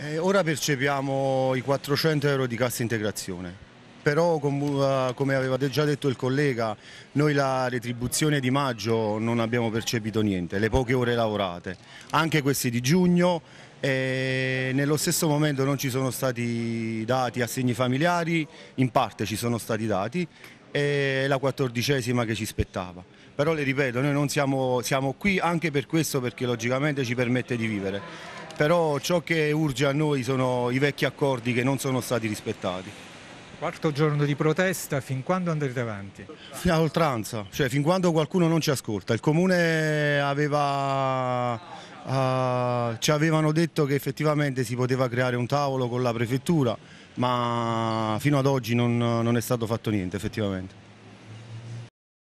Eh, ora percepiamo i 400 euro di cassa integrazione però eh, come aveva già detto il collega, noi la retribuzione di maggio non abbiamo percepito niente, le poche ore lavorate, anche queste di giugno e eh, nello stesso momento non ci sono stati dati assegni familiari, in parte ci sono stati dati e la quattordicesima che ci spettava. Però le ripeto, noi non siamo, siamo qui anche per questo perché logicamente ci permette di vivere però ciò che urge a noi sono i vecchi accordi che non sono stati rispettati. Quarto giorno di protesta, fin quando andrete avanti? Fino a oltranza, cioè fin quando qualcuno non ci ascolta. Il comune aveva, uh, ci avevano detto che effettivamente si poteva creare un tavolo con la prefettura, ma fino ad oggi non, non è stato fatto niente effettivamente.